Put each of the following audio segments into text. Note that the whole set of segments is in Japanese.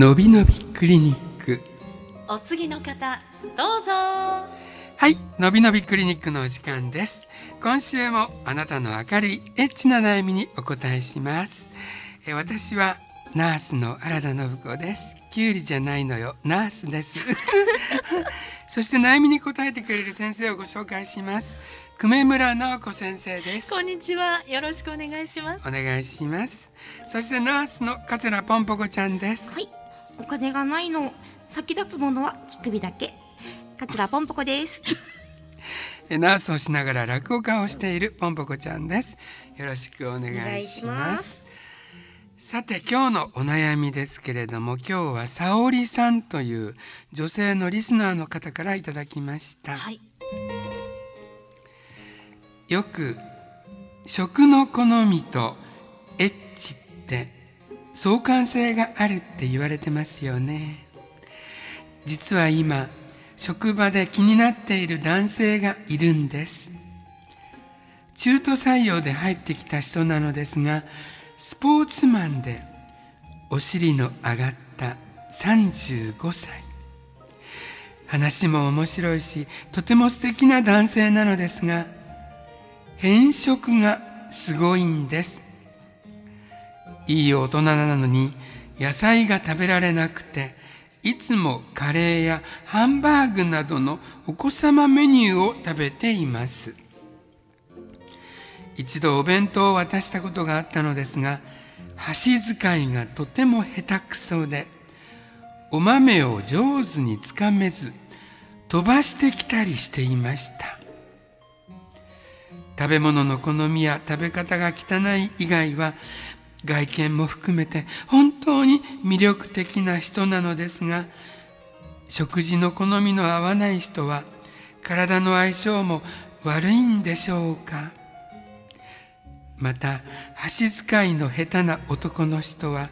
のびのびクリニックお次の方どうぞはいのびのびクリニックのお時間です今週もあなたの明るいエッチな悩みにお答えしますえ私はナースの原田信子ですきゅうりじゃないのよナースです そして悩みに答えてくれる先生をご紹介します久米村直子先生ですこんにちはよろしくお願いしますお願いしますそしてナースの桂ぽんぽこちゃんですはいお金がないの先立つものは乳首だけ桂ぽんぽこです ナースをしながら落語家をしているぽんぽこちゃんですよろしくお願いしますさて今日のお悩みですけれども今日は沙織さんという女性のリスナーの方からいただきました、はい、よく食の好みとエッチ相関性があるって言われてますよね実は今職場で気になっている男性がいるんです中途採用で入ってきた人なのですがスポーツマンでお尻の上がった35歳話も面白いしとても素敵な男性なのですが変色がすごいんですいい大人なのに野菜が食べられなくていつもカレーやハンバーグなどのお子様メニューを食べています一度お弁当を渡したことがあったのですが箸使いがとても下手くそでお豆を上手につかめず飛ばしてきたりしていました食べ物の好みや食べ方が汚い以外は外見も含めて本当に魅力的な人なのですが、食事の好みの合わない人は体の相性も悪いんでしょうかまた箸使いの下手な男の人は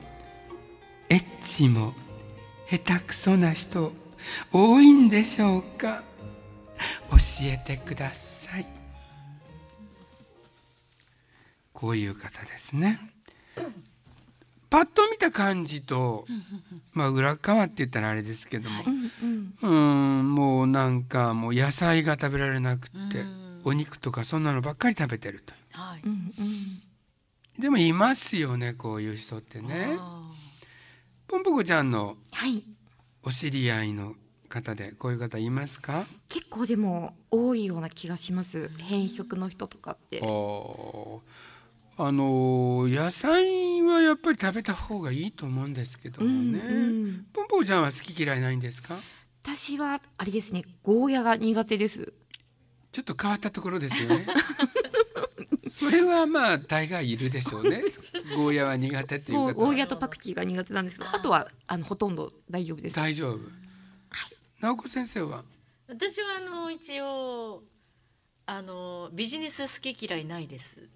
エッチも下手くそな人多いんでしょうか教えてくださいこういう方ですねパッと見た感じと、まあ、裏側って言ったらあれですけども、うんもうなんかもう野菜が食べられなくて、お肉とかそんなのばっかり食べてると、はい、でもいますよねこういう人ってね。ポンポコちゃんのお知り合いの方でこういう方いますか結構でも多いような気がします変色の人とかって。おーあの野菜はやっぱり食べた方がいいと思うんですけどもね、うんうん、ポンポンちゃんは好き嫌いないんですか私はあれですねゴーヤが苦手ですちょっと変わったところですよね それはまあ大概いるでしょうね ゴーヤは苦手っていう方ゴーヤとパクチーが苦手なんですけどあとはあのほとんど大丈夫です大丈夫、は直子先生は私はあの一応あのビジネス好き嫌いないです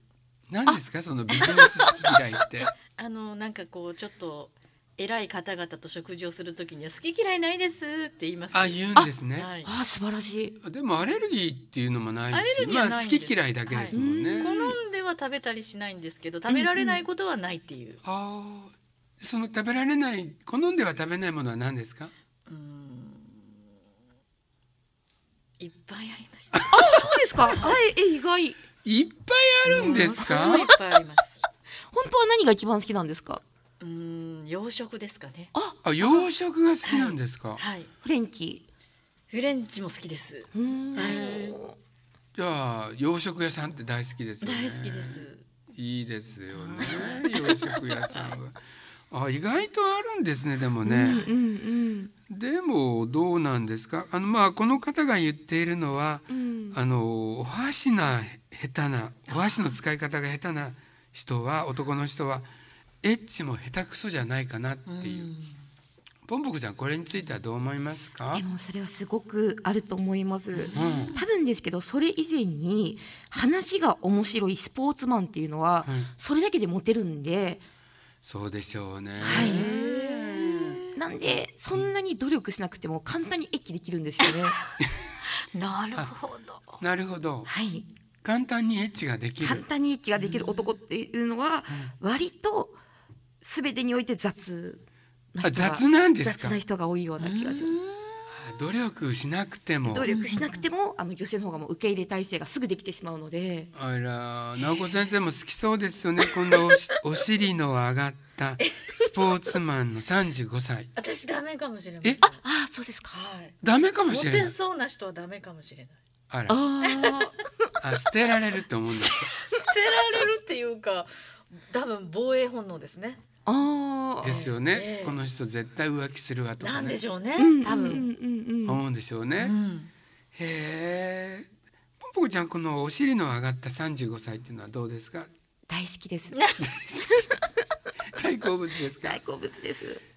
何ですかそのビジネス好き嫌いって あのなんかこうちょっと偉い方々と食事をするときには好き嫌いないですって言います。あ、言うんですね。あはい、あ素晴らしい。でもアレルギーっていうのもないし、ないまあ好き嫌いだけですもんね、はいん。好んでは食べたりしないんですけど、食べられないことはないっていう。うんうん、ああ、その食べられない好んでは食べないものは何ですか？うん、いっぱいありました。あ、そうですか。はい、え意外。いっぱいあるんですか。いっぱいあります。本当は何が一番好きなんですか。うん、洋食ですかね。あ、あ洋食が好きなんですか。はいフレンチ。フレンチも好きです。はい。じゃあ洋食屋さんって大好きです、ね、大好きです。いいですよね。洋食屋さんは。あ意外とあるんですねでもね、うんうんうん、でもどうなんですかあのまあこの方が言っているのは、うん、あのお箸な下手なお箸の使い方が下手な人は男の人はエッチも下手くそじゃないかなっていう。うんポンポクちゃんこれについてはどう思いますかでもそれはすごくあると思います、うん、多分ですけどそれ以前に話が面白いスポーツマンっていうのは、それだけでモテるんで、うん、そうでしょうね、はい、なんでそんなに努力しなくても簡単に駅できるんですよね なるほどなるほどはい簡単にエッチができる簡単にエッチができる男っていうのは割と全てにおいて雑な人が雑なんです雑な人が多いような気がします。努力しなくても努力しなくてもあの女性の方がもう受け入れ体制がすぐできてしまうのであら直子先生も好きそうですよねこんな お尻の上がったスポーツマンの三十五歳私ダメかもしれないえああそうですか、はい、ダメかもしれないモテそうな人はダメかもしれないあらああ捨てられるって思うんでだ捨てられるっていうか多分防衛本能ですねあですよね、えー、この人絶対浮気するわとか、ね、なんでしょうね多分、うんうん、思うんでしょうね、うん、へえぽんぽこちゃんこのお尻の上がった三十五歳っていうのはどうですか大好きです 大好物ですか大好物です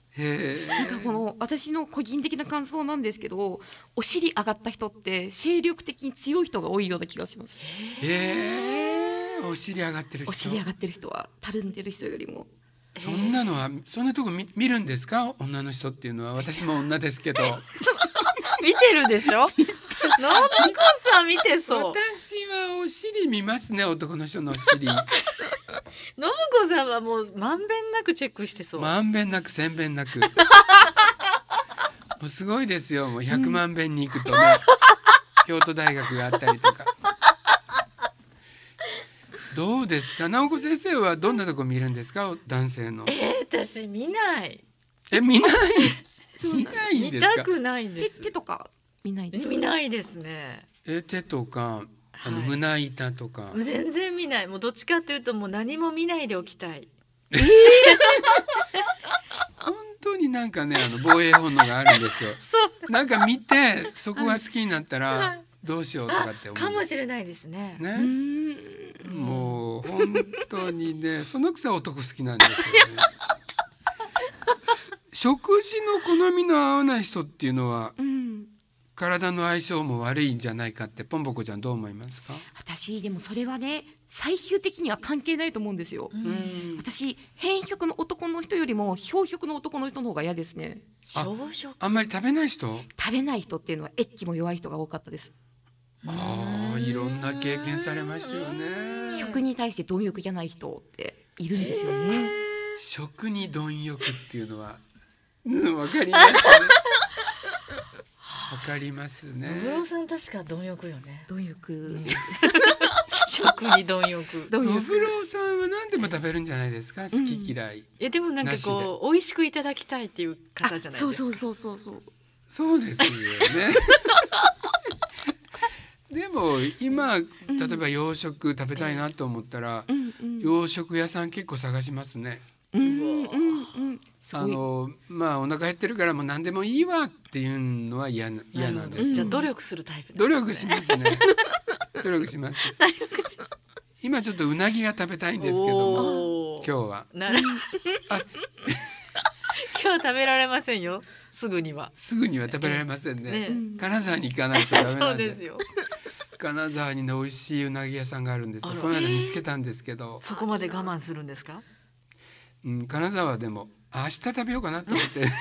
なんかこの私の個人的な感想なんですけどお尻上がった人って精力的に強い人が多いような気がします。へお尻上がってる人お尻上がってる人はたるんでる人よりもそんなのはそんなとこ見見るんですか女の人っていうのは私も女ですけど 見てるでしょ信子さん見てそう私はお尻見ますね男の人のお尻信子さんはもうまんべんなくチェックしてそう。まんべんなくせんべんなく。もうすごいですよ。もう100万遍に行くとね、京都大学があったりとか。どうですか直子先生はどんなとこ見るんですか男性の。えー、私見ない。え見ない。見ない見たくないんです。手とか見ない見ないですね。え手とかあの胸板とか、はい、全然見ないもうどっちかというともう何も見ないでおきたい、え 本当になんかねあの防衛本能があるんですよ なんか見てそこが好きになったらどうしようとかって思うかもしれないですねねもう本当にねそのくせ男好きなんですよね 食事の好みの合わない人っていうのは、うん体の相性も悪いんじゃないかってポンポコちゃんどう思いますか私でもそれはね最終的には関係ないと思うんですよ、私偏食の男の人よりも漂食の男の人の方が嫌ですね小食あんまり食べない人食べない人っていうのはエッチも弱い人が多かったですああいろんな経験されましたよね食に対して貪欲じゃない人っているんですよね食に貪欲っていうのはわ、うん、かります、ねわかりますね。小室さん確か貪欲よね。貪欲。食に貪欲。小室さんは何でも食べるんじゃないですか。好き嫌い。えでもなんかこう美味しくいただきたいっていう方じゃないそうそうそうそうそう。そうですよね。でも今例えば洋食食べたいなと思ったら、洋食屋さん結構探しますね。あのまあお腹減ってるからもう何でもいいわっていうのは嫌な嫌なんです、じゃあ努力するタイプ、努力しますね 努力します今ちょっとうなぎが食べたいんですけども今日はなる 今日食べられませんよすぐにはすぐには食べられませんね、金沢に行かないとダメそうですよ金沢にの美味しいうなぎ屋さんがあるんですこの間見つけたんですけど、そこまで我慢するんですかうん、金沢でも明日食べようかなと思って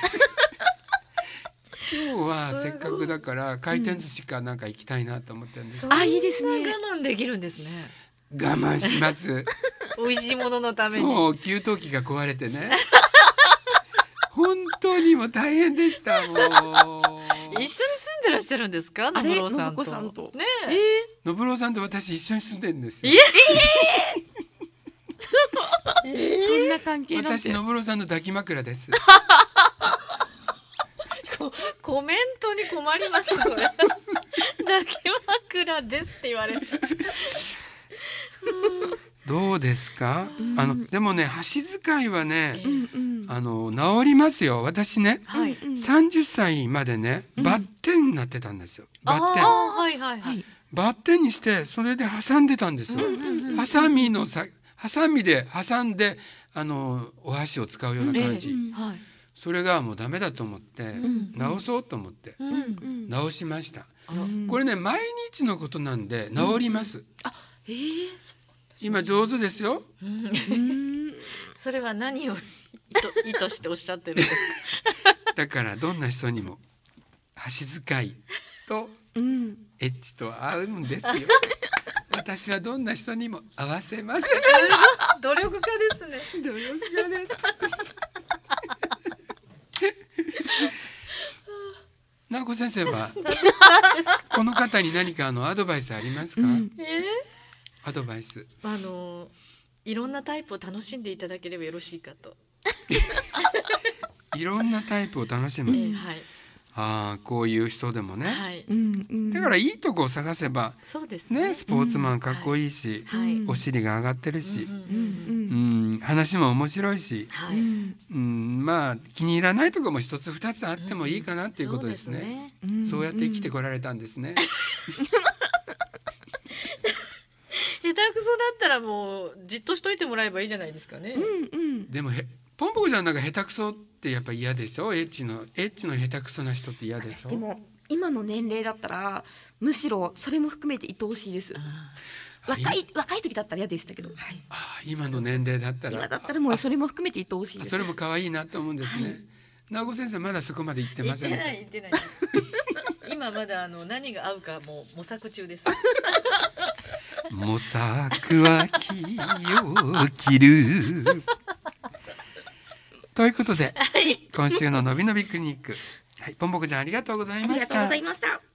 今日はせっかくだから回転寿司かなんか行きたいなと思ってるんです、うん、あいいですね我慢できるんですね我慢します 美味しいもののためそう給湯器が壊れてね本当にも大変でしたもう一緒に住んでらっしゃるんですか信郎さんとさんとねえ信郎さんと私一緒に住んでるんですよええーな関係私のぶろさんの抱き枕です コメントに困りますそれ 抱き枕ですって言われる どうですか、うん、あのでもね箸使いはね、うんあの治りますよ私ね、はい、30歳までね、うん、バッテンになってたんですよバッテン、はいはいはい、バッテンにしてそれで挟んでたんですよ、ハサミのさハサミで挟んであのお箸を使うような感じ、それがもうダメだと思って、直そうと思って、直しました、これね毎日のことなんで治ります、あえー、今上手ですよ、それは何を意図しておっしゃってるんですか だからどんな人にも箸使いとエッチと合うんですよ、私はどんな人にも合わせま す、ね、努力家ですね努力家ですなこ先生は この方に何かあのアドバイスありますか、うん、アドバイスあのいろんなタイプを楽しんでいただければよろしいかと いろんなタイプを楽しむ、えー、はいあこういう人でもね、はいうんだからいいとこを探せばね、ね、スポーツマンかっこいいし、うんはい、お尻が上がってるし、うん話も面白いし、はい、うんまあ気に入らないとこも一つ二つあってもいいかなっていうことですねうんそすね、そうやって生きてこられたんですね。下手くそだったらもうじっとしといてもらえばいいじゃないですかね。うんうん、でもへポンポコちゃんなんか下手くそってやっぱ嫌でしょエッチのエッチの下手くそな人って嫌でしょでも今の年齢だったらむしろそれも含めて愛おしいです若い若い時だったら嫌でしたけど、はい、あ今の年齢だったら今だったらもうそれも含めて愛おしいですそれも可愛いなと思うんですね、はい、直子先生まだそこまで行ってません行ってない行ってない 今まだあの何が合うかもう模索中です模索は気を切るということで、今週ののびのびクリニック、はい、ポンポコちゃんありがとうございました。ありがとうございました。